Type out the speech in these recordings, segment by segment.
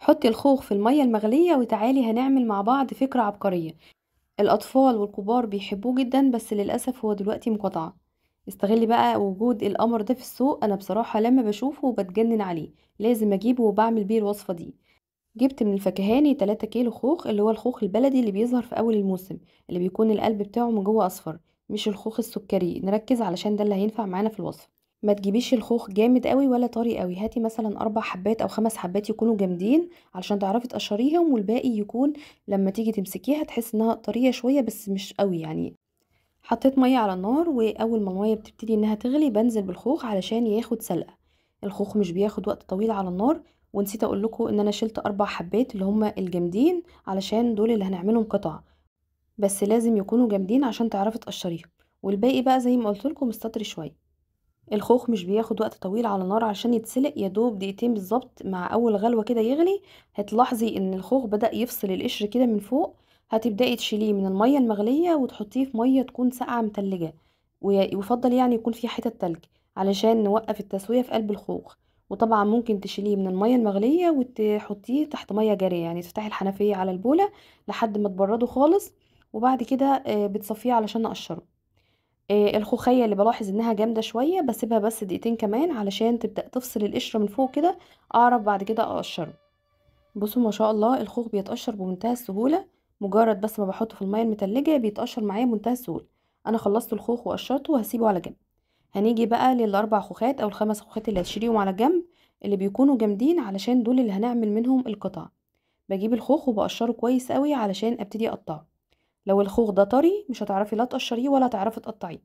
حطي الخوخ في المية المغلية وتعالي هنعمل مع بعض فكرة عبقرية الأطفال والكبار بيحبوه جدا بس للأسف هو دلوقتي مقاطعة استغلي بقى وجود القمر ده في السوق أنا بصراحة لما بشوفه بتجنن عليه لازم أجيبه وبعمل بيه الوصفة دي جبت من الفكهاني 3 كيلو خوخ اللي هو الخوخ البلدي اللي بيظهر في أول الموسم اللي بيكون القلب بتاعه من جوه أصفر مش الخوخ السكري نركز علشان ده اللي هينفع معانا في الوصفة ما تجيبيش الخوخ جامد قوي ولا طري قوي هاتي مثلا اربع حبات او خمس حبات يكونوا جامدين علشان تعرفي تقشريهم والباقي يكون لما تيجي تمسكيها تحس انها طريه شويه بس مش قوي يعني حطيت ميه على النار واول ما الميه بتبتدي انها تغلي بنزل بالخوخ علشان ياخد سلقه الخوخ مش بياخد وقت طويل على النار ونسيت اقول لكم ان انا شلت اربع حبات اللي هما الجامدين علشان دول اللي هنعملهم قطع بس لازم يكونوا جامدين عشان تعرفي تقشريهم والباقي بقى زي ما قلت لكم استطري شويه الخوخ مش بياخد وقت طويل على النار عشان يتسلق يا دوب دقيقتين بالظبط مع اول غلوه كده يغلي هتلاحظي ان الخوخ بدا يفصل القشر كده من فوق هتبداي تشيليه من الميه المغليه وتحطيه في ميه تكون ساقعه متلجه ويفضل يعني يكون فيه حتت تلج علشان نوقف التسويه في قلب الخوخ وطبعا ممكن تشيليه من الميه المغليه وتحطيه تحت ميه جاريه يعني تفتحي الحنفيه على البوله لحد ما تبرده خالص وبعد كده آه، بتصفيه علشان نقشره آه، الخوخية اللي بلاحظ إنها جامدة شوية، بسيبها بس دقيقتين كمان علشان تبدأ تفصل القشرة من فوق كده، أعرف بعد كده أقشّره. بُصّوا ما شاء الله الخوخ بيتقشّر بمنتهى السهولة، مجرّد بس ما بحطه في المَيّة المتلّجة بيتقشّر معايا بمنتهى السهولة. أنا خلّصت الخوخ وقشّرته وهسيبه على جنب. هنيجي بقي للاربع خوخات او الخمس خوخات اللي هتشيليهم على جنب، اللي بيكونوا جامدين علشان دول اللي هنعمل منهم القطع. بجيب الخوخ وبقشره كويس أوي علشان أبتدي أقطّعه. لو الخوخ ده طري مش هتعرفي لا تقشريه ولا هتعرفي تقطعيه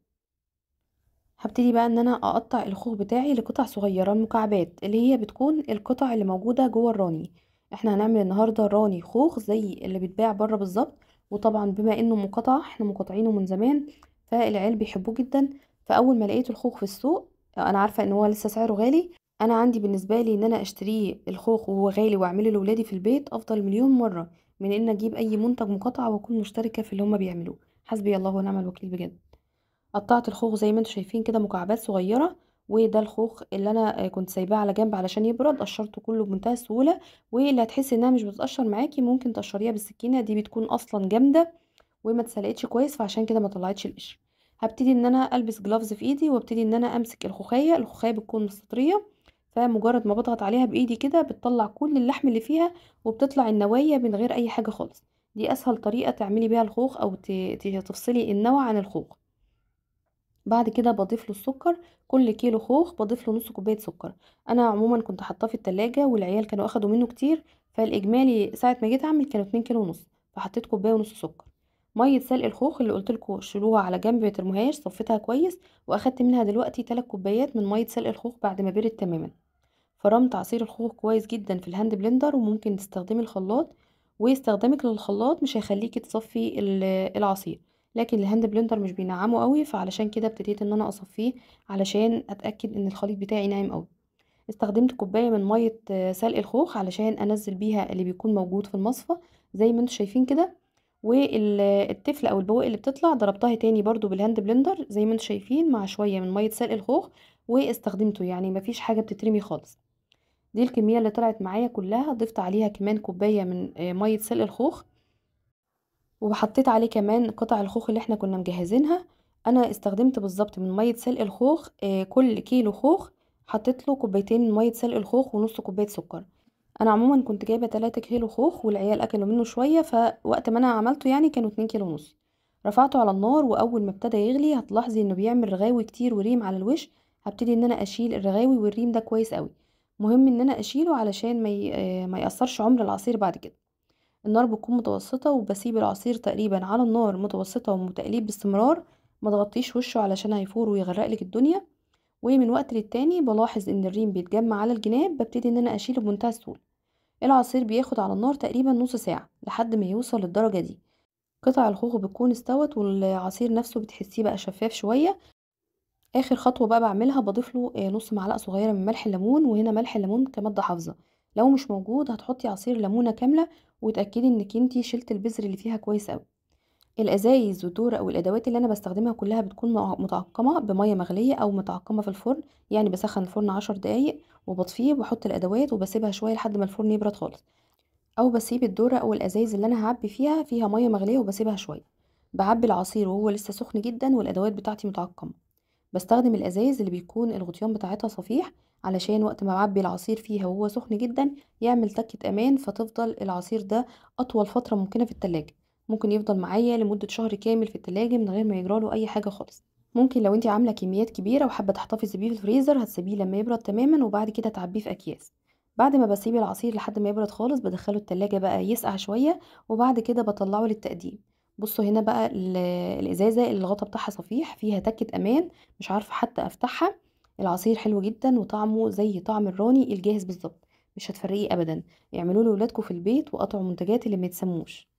هبتدي بقى ان انا اقطع الخوخ بتاعي لقطع صغيره مكعبات اللي هي بتكون القطع اللي موجوده جوه الراني احنا هنعمل النهارده راني خوخ زي اللي بيتباع بره بالظبط وطبعا بما انه مقطع احنا مقاطعينه من زمان فالعيال بيحبوه جدا فاول ما لقيت الخوخ في السوق انا عارفه ان هو لسه سعره غالي انا عندي بالنسبه لي ان انا اشتريه الخوخ وهو غالي واعمله لاولادي في البيت افضل مليون مره من ان اجيب اي منتج مقاطعه واكون مشتركه في اللي هما بيعملوه حسبي الله ونعم الوكيل بجد قطعت الخوخ زي ما انتم شايفين كده مكعبات صغيره وده الخوخ اللي انا آه، كنت سايباه على جنب علشان يبرد قشرته كله بمنتهى السهوله واللي هتحسي انها مش بتقشر معاكي ممكن تقشريها بالسكينه دي بتكون اصلا جامده وما اتسلقتش كويس فعشان كده ما طلعتش القشر هبتدي ان انا البس جلافز في ايدي وابتدي ان انا امسك الخوخيه الخوخيه بتكون مستطريه فمجرد ما بضغط عليها بايدي كده بتطلع كل اللحم اللي فيها وبتطلع النوايا من غير اي حاجه خالص دي اسهل طريقه تعملي بيها الخوخ او تفصلي النوى عن الخوخ بعد كده بضيف له السكر كل كيلو خوخ بضيف له نص كوبايه سكر انا عموما كنت حاطاه في التلاجة والعيال كانوا اخدوا منه كتير فالاجمالي ساعه ما جيت اعمل كانوا 2 كيلو ونص فحطيت كوبايه ونص سكر ميه سلق الخوخ اللي قلت لكم شيلوها على جنب ما ترموهاش صفيتها كويس واخدت منها دلوقتي 3 كوبايات من ميه سلق الخوخ بعد ما برد تماما فرمت عصير الخوخ كويس جدا في الهاند بلندر وممكن تستخدمي الخلاط واستخدامك للخلاط مش هيخليكي تصفي العصير لكن الهاند بلندر مش بينعمه قوي فعلشان كده ابتديت ان انا اصفيه علشان اتاكد ان الخليط بتاعي ناعم قوي استخدمت كوبايه من ميه سلق الخوخ علشان انزل بيها اللي بيكون موجود في المصفى زي ما انتم شايفين كده والتفل او البواقي اللي بتطلع ضربتها تاني برضو بالهاند بلندر زي ما انتم شايفين مع شويه من ميه سلق الخوخ واستخدمته يعني مفيش حاجه بتترمي خالص دي الكمية اللي طلعت معايا كلها ضفت عليها كمان كوباية من آه، مية سلق الخوخ وحطيت عليه كمان قطع الخوخ اللي احنا كنا مجهزينها انا استخدمت بالظبط من مية سلق الخوخ آه، كل كيلو خوخ حطيت له كوبايتين من مية سلق الخوخ ونص كوباية سكر انا عموما كنت جايبه 3 كيلو خوخ والعيال اكلوا منه شويه فوقت ما انا عملته يعني كانوا 2 كيلو ونص رفعته على النار واول ما ابتدى يغلي هتلاحظي انه بيعمل رغاوي كتير وريم على الوش هبتدي ان انا اشيل الرغاوي والريم ده كويس قوي مهم ان انا اشيله علشان ما ي... آه، ما ياثرش عمر العصير بعد كده النار بتكون متوسطه وبسيب العصير تقريبا على النار متوسطه ومتقليب باستمرار ما تغطيش وشه علشان هيفور ويغرق لك الدنيا ومن وقت للتاني بلاحظ ان الريم بيتجمع على الجناب ببتدي ان انا اشيله بمنتهى السهوله العصير بياخد على النار تقريبا نص ساعه لحد ما يوصل للدرجه دي قطع الخوخ بتكون استوت والعصير نفسه بتحسيه بقى شفاف شويه آخر خطوة بقى بعملها بضيف له آه، نُص معلقة صغيرة من ملح الليمون، وهنا ملح الليمون كمادة حافظة، لو مش موجود هتحطي عصير ليمونة كاملة، واتأكدي إنِّك أنتِ شِلتِ البذر اللي فيها كويس أوي. الأزايز والدُرَق والأدوات اللي أنا بستخدمها كلها بتكون متعقمة بمَيّة مغلية أو متعقمة في الفرن، يعني بسخن الفرن 10 دقايق وبطفيه وبحط الأدوات وبسيبها شوية لحد ما الفرن يبرد خالص، أو باسيب او والأزايز اللي أنا هعبي فيها مَيّة مغلية وبسيبها شوية، بعبي العصير وهو لسه سخن جدًا والأدوات بتاعتي متعقمة. بستخدم الازايز اللي بيكون الغطيان بتاعتها صفيح علشان وقت ما بعبي العصير فيها وهو سخن جدا يعمل تكة امان فتفضل العصير ده اطول فترة ممكنة في التلاجة ممكن يفضل معايا لمدة شهر كامل في التلاجة من غير ما يجراله اي حاجة خالص ممكن لو انت عاملة كميات كبيرة وحابة تحتفظي بيه في الفريزر هتسيبيه لما يبرد تماما وبعد كده تعبيه في اكياس بعد ما بسيب العصير لحد ما يبرد خالص بدخله التلاجة بقى يسقع شوية وبعد كده بطلعه للتقديم بصوا هنا بقى الازازه اللي الغطا بتاعها صفيح فيها تكه امان مش عارفه حتى افتحها العصير حلو جدا وطعمه زي طعم الراني الجاهز بالظبط مش هتفرقيه ابدا اعملوه لولادكم في البيت وقطعوا منتجات اللي ما يتسموش